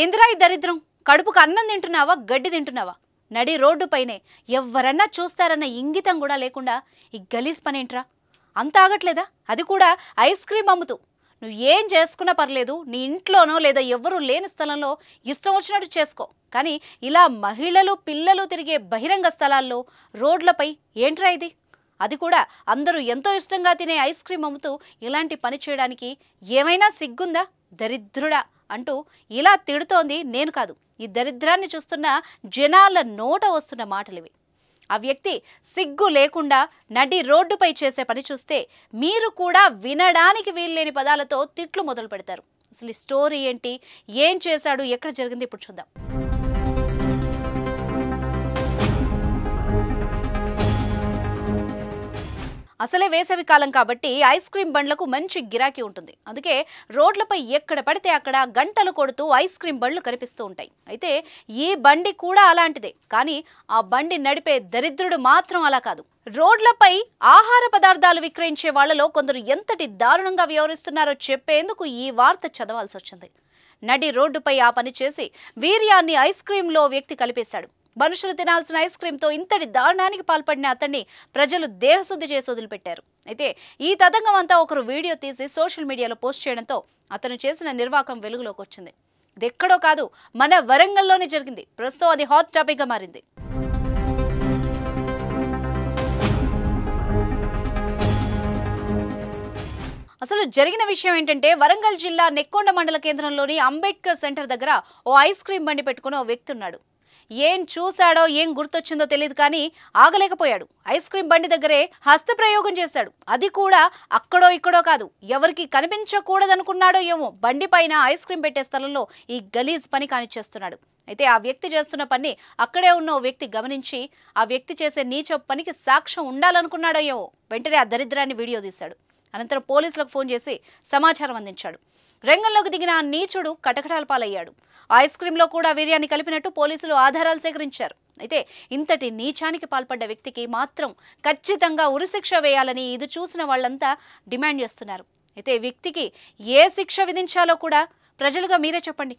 ఏందిరా ఈ దరిద్రం కడుపుకు అన్నం తింటున్నావా గడ్డి తింటున్నావా నడి రోడ్డుపైనే ఎవరన్నా చూస్తారన్న ఇంగితం కూడా లేకుండా ఈ గలీజ్ పనేంట్రా అంత ఆగట్లేదా అది కూడా ఐస్ క్రీమ్ అమ్ముతూ నువ్వు ఏం చేసుకున్నా పర్లేదు నీ ఇంట్లోనో లేదా ఎవరూ లేని స్థలంలో ఇష్టం వచ్చినట్టు చేసుకో కానీ ఇలా మహిళలు పిల్లలు తిరిగే బహిరంగ స్థలాల్లో రోడ్లపై ఏంట్రా ఇది అది కూడా అందరూ ఎంతో ఇష్టంగా తినే ఐస్ క్రీమ్ అమ్ముతూ ఇలాంటి పని చేయడానికి ఏమైనా సిగ్గుందా దరిద్రుడా అంటూ ఇలా తిడుతోంది నేను కాదు ఈ దరిద్రాన్ని చూస్తున్న జనాల నోట వస్తున్న మాటలివి ఆ వ్యక్తి సిగ్గు లేకుండా నడి రోడ్డుపై చేసే పని చూస్తే మీరు కూడా వినడానికి వీల్లేని పదాలతో తిట్లు మొదలు పెడతారు అసలు స్టోరీ ఏంటి ఏం చేశాడు ఎక్కడ జరిగింది ఇప్పుడు చూద్దాం అసలే వేసవి కాలం కాబట్టి ఐస్ క్రీమ్ బండ్లకు మంచి గిరాకీ ఉంటుంది అందుకే రోడ్లపై ఎక్కడ పడితే అక్కడ గంటలు కొడుతూ ఐస్ క్రీమ్ బండ్లు కనిపిస్తూ ఉంటాయి అయితే ఈ బండి కూడా అలాంటిదే కానీ ఆ బండి నడిపే దరిద్రుడు మాత్రం అలా కాదు రోడ్లపై ఆహార పదార్థాలు విక్రయించే వాళ్లలో కొందరు ఎంతటి దారుణంగా వ్యవహరిస్తున్నారో చెప్పేందుకు ఈ వార్త చదవాల్సి వచ్చింది నడి రోడ్డుపై ఆ పని చేసి వీర్యాన్ని ఐస్ క్రీంలో వ్యక్తి కలిపేశాడు మనుషులు తినాల్సిన ఐస్ క్రీమ్తో ఇంతటి దారుణానికి పాల్పడిన అతన్ని ప్రజలు దేహశుద్ధి చేసి వదిలిపెట్టారు అయితే ఈ తతంగం అంతా ఒకరు వీడియో తీసి సోషల్ మీడియాలో పోస్ట్ చేయడంతో అతను చేసిన నిర్వాకం వెలుగులోకి వచ్చింది ఇది ఎక్కడో కాదు మన వరంగల్లోనే జరిగింది ప్రస్తుతం అది హాట్ టాపిక్గా మారింది అసలు జరిగిన విషయం ఏంటంటే వరంగల్ జిల్లా నెక్కొండ మండల కేంద్రంలోని అంబేద్కర్ సెంటర్ దగ్గర ఓ ఐస్ క్రీమ్ బండి పెట్టుకుని ఓ వ్యక్తి ఉన్నాడు ఏం చూశాడో ఏం గుర్తొచ్చిందో తెలియదు కానీ ఆగలేకపోయాడు ఐస్ క్రీమ్ బండి దగ్గరే హస్తప్రయోగం చేశాడు అది కూడా అక్కడో ఇక్కడో కాదు ఎవరికి కనిపించకూడదనుకున్నాడో ఏమో బండి పైన ఐస్ క్రీమ్ పెట్టే స్థలంలో ఈ గలీజ్ పని కానిచ్చేస్తున్నాడు అయితే ఆ వ్యక్తి చేస్తున్న పని అక్కడే ఉన్న వ్యక్తి గమనించి ఆ వ్యక్తి చేసే నీచ పనికి సాక్ష్యం ఉండాలనుకున్నాడో ఏమో వెంటనే ఆ దరిద్రాన్ని వీడియో తీశాడు అనంతరం పోలీసులకు ఫోన్ చేసి సమాచారం అందించాడు రంగంలోకి దిగిన ఆ నీచుడు కటకటాల పాలయ్యాడు ఐస్ క్రీంలో కూడా వీర్యాన్ని కలిపినట్టు పోలీసులు ఆధారాలు సేకరించారు అయితే ఇంతటి నీచానికి పాల్పడ్డ వ్యక్తికి మాత్రం ఖచ్చితంగా ఉరిశిక్ష వేయాలని ఇది చూసిన వాళ్ళంతా డిమాండ్ చేస్తున్నారు అయితే వ్యక్తికి ఏ శిక్ష విధించాలో కూడా ప్రజలుగా మీరే చెప్పండి